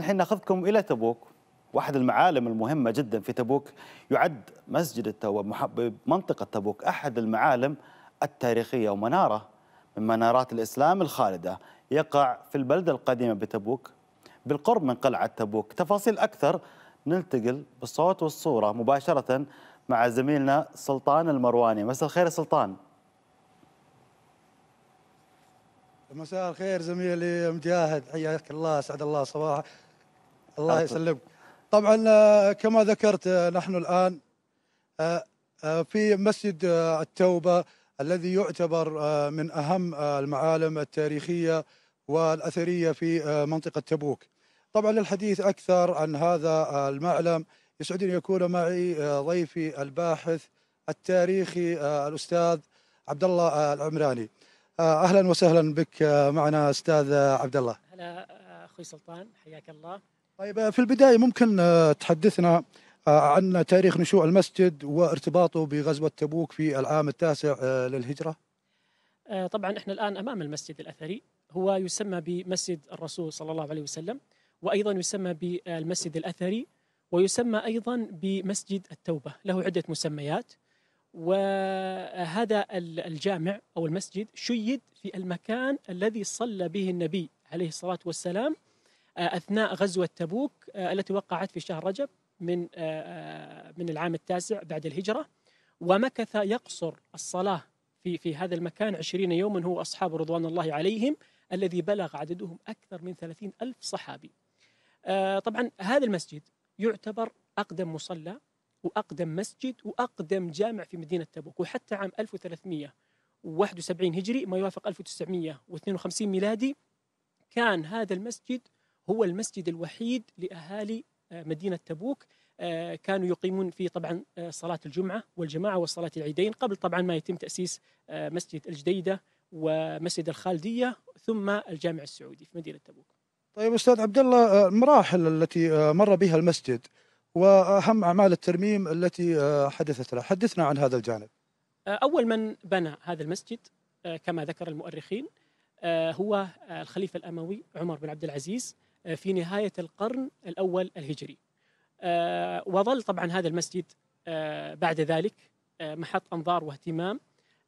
الحين ناخذكم إلى تبوك واحد المعالم المهمة جدا في تبوك يعد مسجد التوبة بمنطقة تبوك أحد المعالم التاريخية ومنارة من منارات الإسلام الخالدة يقع في البلدة القديمة بتبوك بالقرب من قلعة تبوك تفاصيل أكثر نلتقل بالصوت والصورة مباشرة مع زميلنا سلطان المرواني مساء الخير سلطان مساء الخير زميلي مجاهد حياك الله سعد الله صباحك الله يسلمك طبعا آه، كما ذكرت آه، نحن الآن آه، في مسجد التوبة الذي يعتبر من أهم المعالم التاريخية والأثرية في منطقة تبوك طبعا للحديث أكثر عن هذا المعلم يسعدني يكون معي ضيفي الباحث التاريخي الأستاذ عبد الله العمراني أهلا وسهلا بك معنا أستاذ عبد الله هلا أخوي سلطان حياك الله طيب آه، في البداية ممكن آه، تحدثنا آه، عن تاريخ نشوء المسجد وارتباطه بغزوة تبوك في العام التاسع للهجرة طبعا احنا الآن أمام المسجد الأثري هو يسمى بمسجد الرسول صلى الله عليه وسلم وأيضا يسمى بالمسجد الأثري ويسمى أيضا بمسجد التوبة له عدة مسميات وهذا الجامع أو المسجد شيد في المكان الذي صلى به النبي عليه الصلاة والسلام آه، اثناء غزوه تبوك آه، التي وقعت في شهر رجب من آه، من العام التاسع بعد الهجره ومكث يقصر الصلاه في في هذا المكان عشرين يوما هو اصحاب رضوان الله عليهم الذي بلغ عددهم اكثر من ثلاثين الف صحابي. طبعا هذا المسجد يعتبر اقدم مصلى واقدم مسجد واقدم جامع في مدينه تبوك وحتى عام 1371 هجري ما يوافق 1952 ميلادي كان هذا المسجد هو المسجد الوحيد لأهالي آه، مدينة تبوك آه، كانوا يقيمون فيه طبعا آه، صلاة الجمعة والجماعة وصلاة العيدين قبل طبعا ما يتم تأسيس مسجد الجديدة ومسجد الخالدية ثم الجامع السعودي في مدينة تبوك طيب أستاذ عبد الله المراحل التي مر بها المسجد وأهم أعمال الترميم التي حدثت له حدثنا عن هذا الجانب أول من بنى هذا المسجد كما ذكر المؤرخين هو الخليفة الأموي عمر بن عبد العزيز آه، في نهاية القرن الأول الهجري آه، وظل طبعا هذا المسجد آه، بعد ذلك محط أنظار واهتمام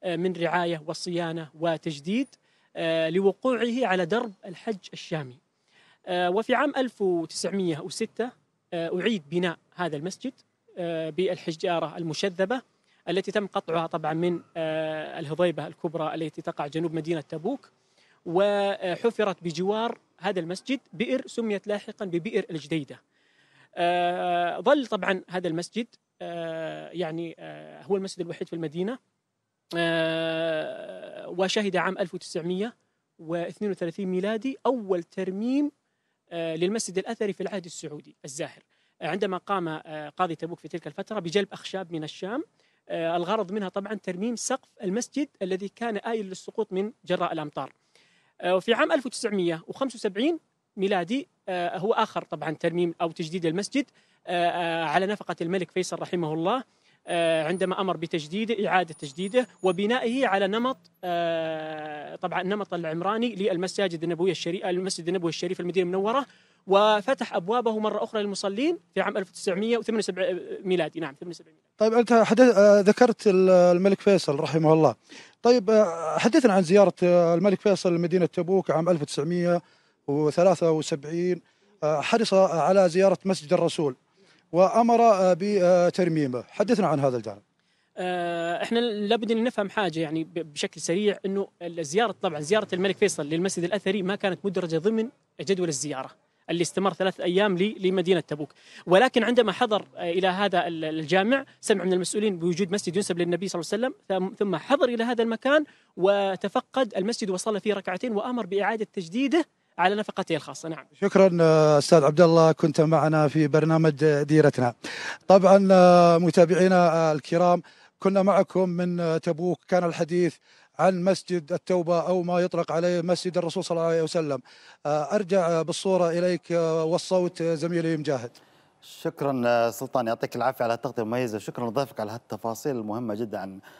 من رعاية وصيانة وتجديد لوقوعه على درب الحج الشامي وفي عام 1906 أعيد بناء هذا المسجد بالحجارة المشذبة التي تم قطعها طبعا من الهضيبة الكبرى التي تقع جنوب مدينة تبوك وحفرت بجوار هذا المسجد بئر سميت لاحقا ببئر الجديدة آه، ظل طبعا هذا المسجد آه، يعني آه، هو المسجد الوحيد في المدينة وشهد عام 1932 ميلادي أول ترميم للمسجد الأثري في العهد السعودي الزاهر عندما قام قاضي تبوك في تلك الفترة بجلب أخشاب من الشام الغرض منها طبعا ترميم سقف المسجد الذي كان آيل للسقوط من جراء الأمطار آه، وفي عام 1975 ميلادي آه، هو آخر طبعا ترميم أو تجديد المسجد آه، على نفقة الملك فيصل رحمه الله عندما امر بتجديده اعاده تجديده وبنائه على نمط طبعا النمط العمراني للمساجد النبويه الشريفه المسجد النبوي الشريف المدينه المنوره وفتح ابوابه مره اخرى للمصلين في عام 1978 ميلادي نعم 78 ميلادي. طيب انت حدث آه، ذكرت الملك فيصل رحمه الله. طيب آه، حدثنا عن زياره آه، الملك فيصل لمدينه تبوك عام 1973 حرص على زياره مسجد الرسول وامر بترميمه، حدثنا عن هذا الجانب. احنا لابد ان نفهم حاجه يعني بشكل سريع انه الزياره طبعا زياره الملك فيصل للمسجد الاثري ما كانت مدرجه ضمن جدول الزياره. اللي استمر ثلاث ايام لمدينه تبوك ولكن عندما حضر آه، الى هذا الجامع سمع من المسؤولين بوجود مسجد ينسب للنبي صلى الله عليه وسلم ثم حضر الى هذا المكان وتفقد المسجد وصلى فيه ركعتين وامر باعاده تجديده على نفقته الخاصه نعم شكرا آه، استاذ عبد الله كنت معنا في برنامج ديرتنا طبعا آه، متابعينا الكرام كنا معكم من تبوك كان الحديث عن مسجد التوبة أو ما يطلق عليه مسجد الرسول صلى الله عليه وسلم آه، أرجع بالصورة إليك آه، والصوت آه، زميلي مجاهد شكرا سلطان يعطيك العافيه على التغطيه المميزه شكرا لضيفك على هالتفاصيل المهمه جدا عن